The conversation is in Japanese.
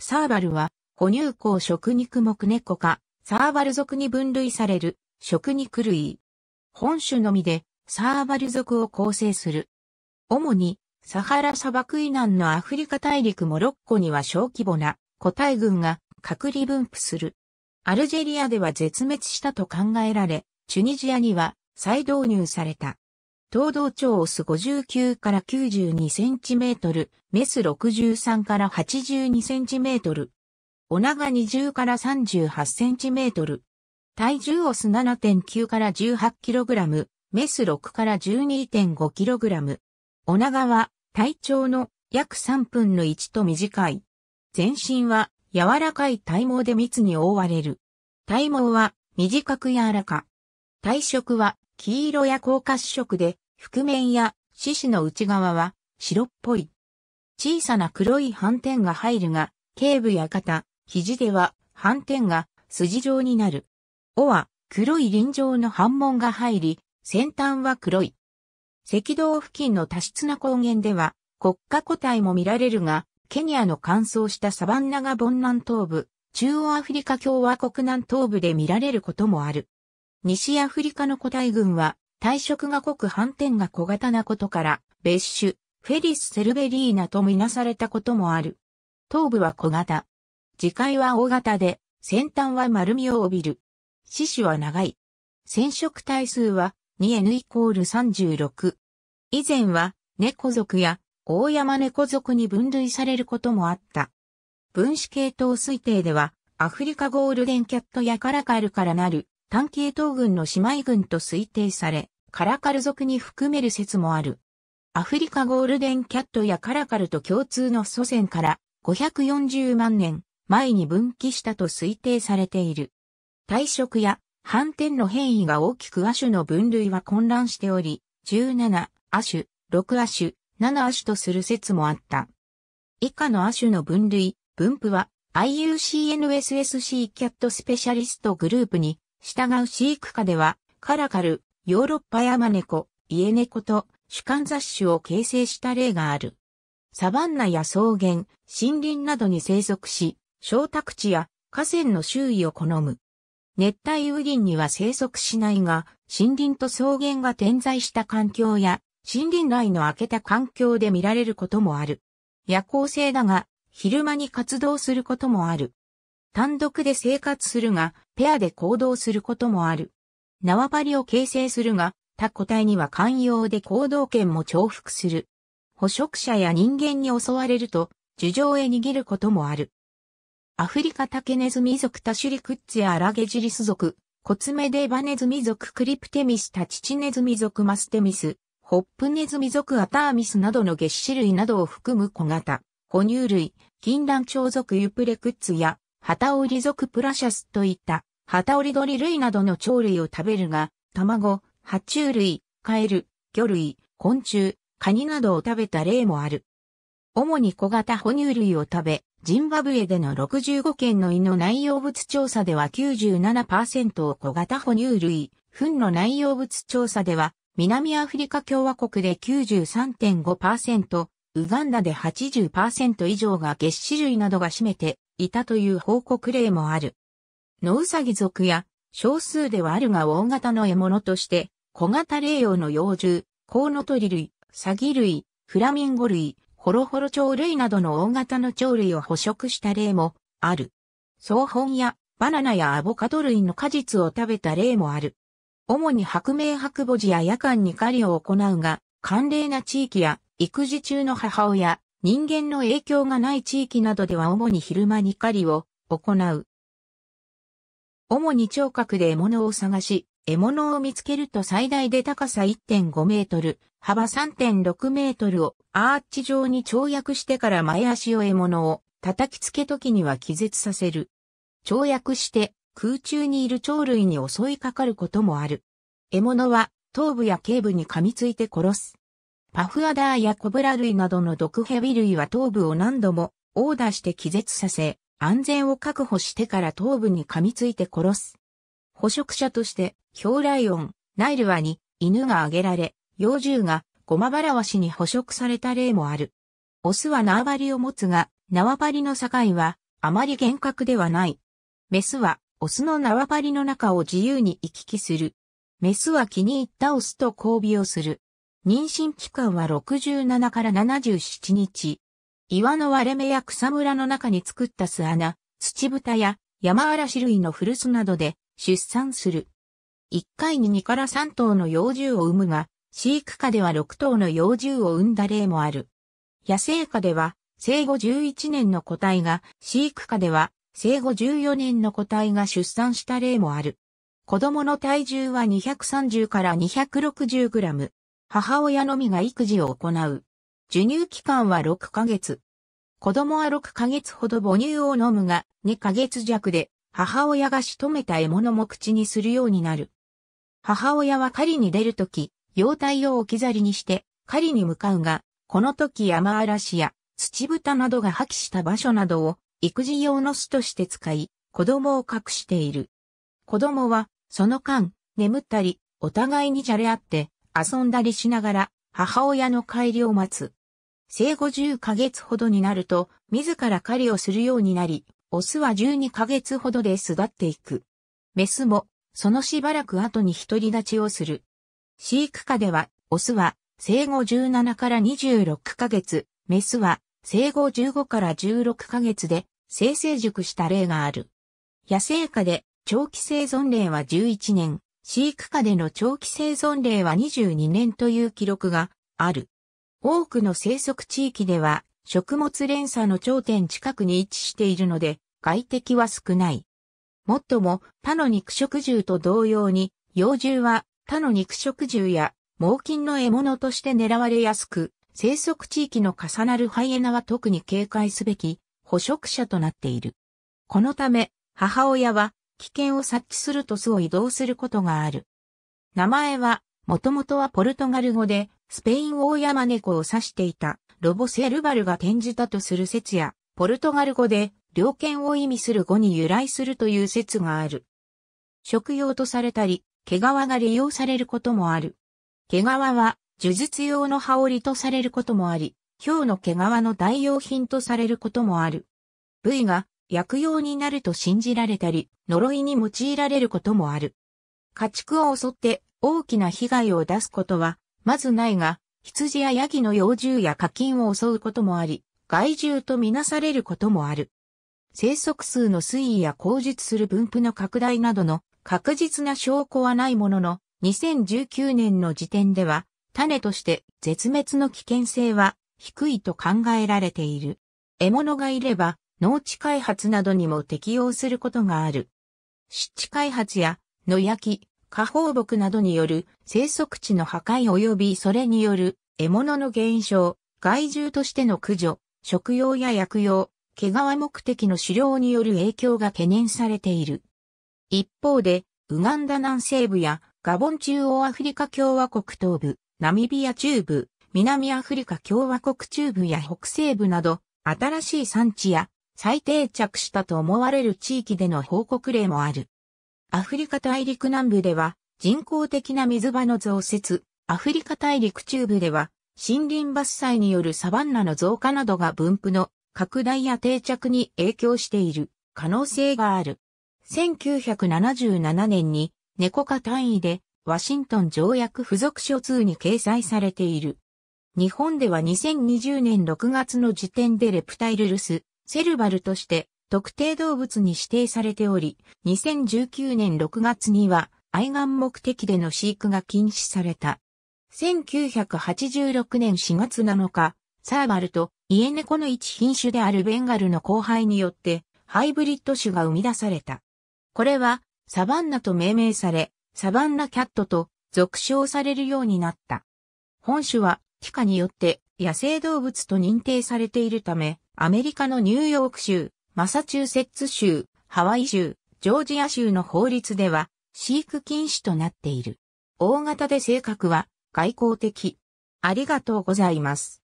サーバルは、哺乳綱食肉目猫か、サーバル族に分類される、食肉類。本種のみで、サーバル族を構成する。主に、サハラ砂漠以南のアフリカ大陸モロッコには小規模な個体群が隔離分布する。アルジェリアでは絶滅したと考えられ、チュニジアには再導入された。東道長オス59から92センチメートル、メス63から82センチメートル。お長20から38センチメートル。体重オス7.9から18キログラム、メス6から12.5キログラム。お長は体長の約3分の1と短い。全身は柔らかい体毛で密に覆われる。体毛は短く柔らか。体色は黄色や高褐色で覆面や獅子の内側は白っぽい。小さな黒い斑点が入るが、頸部や肩、肘では斑点が筋状になる。尾は黒い輪状の斑紋が入り、先端は黒い。赤道付近の多湿な高原では国家個体も見られるが、ケニアの乾燥したサバンナがン南東部、中央アフリカ共和国南東部で見られることもある。西アフリカの個体群は体色が濃く斑点が小型なことから、別種、フェリス・セルベリーナとみなされたこともある。頭部は小型。次回は大型で、先端は丸みを帯びる。四肢は長い。染色体数は 2N イコール36。以前は猫族や大山猫族に分類されることもあった。分子系統推定では、アフリカゴールデンキャットやカラカルからなる単系統群の姉妹群と推定され、カラカル族に含める説もある。アフリカゴールデンキャットやカラカルと共通の祖先から540万年前に分岐したと推定されている。退色や反転の変異が大きく亜種の分類は混乱しており、17亜種、6亜種、7亜種とする説もあった。以下の亜種の分類、分布は IUCNSSC キャットスペシャリストグループに従う飼育下ではカラカル、ヨーロッパ山猫、家猫と主観雑種を形成した例がある。サバンナや草原、森林などに生息し、小宅地や河川の周囲を好む。熱帯雨林には生息しないが、森林と草原が点在した環境や、森林内の開けた環境で見られることもある。夜行性だが、昼間に活動することもある。単独で生活するが、ペアで行動することもある。縄張りを形成するが、他個体には寛容で行動権も重複する。捕食者や人間に襲われると、樹上へ逃げることもある。アフリカタケネズミ族タシュリクッツやアラゲジリス族、コツメデバネズミ族クリプテミスタチチネズミ族マステミス、ホップネズミ族アターミスなどの月種類などを含む小型、哺乳類、禁断鳥族ユプレクッツや、ハタオリ族プラシャスといった旗織鳥類などの鳥類を食べるが、卵、爬虫類、カエル、魚類、昆虫、カニなどを食べた例もある。主に小型哺乳類を食べ、ジンバブエでの65件の胃の内容物調査では97%を小型哺乳類、糞の内容物調査では、南アフリカ共和国で93.5%、ウガンダで80%以上が月種類などが占めていたという報告例もある。野ウサギ族や少数ではあるが大型の獲物として小型霊用の幼獣、コウノトリ類、サギ類、フラミンゴ類、ホロホロ鳥類などの大型の鳥類を捕食した例もある。草本やバナナやアボカド類の果実を食べた例もある。主に白明白母児や夜間に狩りを行うが、寒冷な地域や育児中の母親、人間の影響がない地域などでは主に昼間に狩りを行う。主に聴覚で獲物を探し、獲物を見つけると最大で高さ1.5メートル、幅3.6メートルをアーチ状に跳躍してから前足を獲物を叩きつけ時には気絶させる。跳躍して空中にいる鳥類に襲いかかることもある。獲物は頭部や頸部に噛みついて殺す。パフアダーやコブラ類などの毒ヘビ類は頭部を何度も殴打して気絶させ、安全を確保してから頭部に噛みついて殺す。捕食者として、ライオン、ナイルワに犬が挙げられ、幼獣がゴマバラワシに捕食された例もある。オスは縄張りを持つが、縄張りの境はあまり厳格ではない。メスはオスの縄張りの中を自由に行き来する。メスは気に入ったオスと交尾をする。妊娠期間は67から77日。岩の割れ目や草むらの中に作った巣穴、土豚や山嵐類の古巣などで出産する。1回に2から3頭の幼獣を産むが、飼育下では6頭の幼獣を産んだ例もある。野生下では、生後11年の個体が、飼育下では、生後14年の個体が出産した例もある。子供の体重は230から260グラム。母親のみが育児を行う。授乳期間は6ヶ月。子供は6ヶ月ほど母乳を飲むが、2ヶ月弱で母親が仕留めた獲物も口にするようになる。母親は狩りに出るとき、幼体を置き去りにして狩りに向かうが、この時山嵐や土蓋などが破棄した場所などを育児用の巣として使い、子供を隠している。子供は、その間、眠ったり、お互いにじゃれ合って、遊んだりしながら、母親の帰りを待つ。生後10ヶ月ほどになると、自ら狩りをするようになり、オスは12ヶ月ほどで巣立っていく。メスも、そのしばらく後に独り立ちをする。飼育下では、オスは生後17から26ヶ月、メスは生後15から16ヶ月で生成熟した例がある。野生下で長期生存例は11年、飼育下での長期生存例は22年という記録がある。多くの生息地域では食物連鎖の頂点近くに位置しているので外敵は少ない。もっとも他の肉食獣と同様に幼獣は他の肉食獣や猛禽の獲物として狙われやすく生息地域の重なるハイエナは特に警戒すべき捕食者となっている。このため母親は危険を察知すると巣を移動することがある。名前はもともとはポルトガル語でスペイン大山猫を指していたロボセルバルが転じたとする説や、ポルトガル語で猟犬を意味する語に由来するという説がある。食用とされたり、毛皮が利用されることもある。毛皮は、呪術用の羽織とされることもあり、豹の毛皮の代用品とされることもある。部位が薬用になると信じられたり、呪いに用いられることもある。家畜を襲って大きな被害を出すことはまずないが、羊やヤギの幼獣や課金を襲うこともあり、害獣とみなされることもある。生息数の推移や口述する分布の拡大などの確実な証拠はないものの、2019年の時点では、種として絶滅の危険性は低いと考えられている。獲物がいれば、農地開発などにも適用することがある。湿地開発や、野焼き、下放牧などによる生息地の破壊及びそれによる獲物の減少、害獣としての駆除、食用や薬用、毛皮目的の狩猟による影響が懸念されている。一方で、ウガンダ南西部やガボン中央アフリカ共和国東部、ナミビア中部、南アフリカ共和国中部や北西部など、新しい産地や再定着したと思われる地域での報告例もある。アフリカ大陸南部では人工的な水場の増設、アフリカ大陸中部では森林伐採によるサバンナの増加などが分布の拡大や定着に影響している可能性がある。1977年に猫科単位でワシントン条約付属書2に掲載されている。日本では2020年6月の時点でレプタイルルス、セルバルとして特定動物に指定されており、2019年6月には愛玩目的での飼育が禁止された。1986年4月7日、サーバルと家猫の一品種であるベンガルの交配によってハイブリッド種が生み出された。これはサバンナと命名され、サバンナキャットと俗称されるようになった。本種は気化によって野生動物と認定されているため、アメリカのニューヨーク州、マサチューセッツ州、ハワイ州、ジョージア州の法律では、飼育禁止となっている。大型で性格は、外交的。ありがとうございます。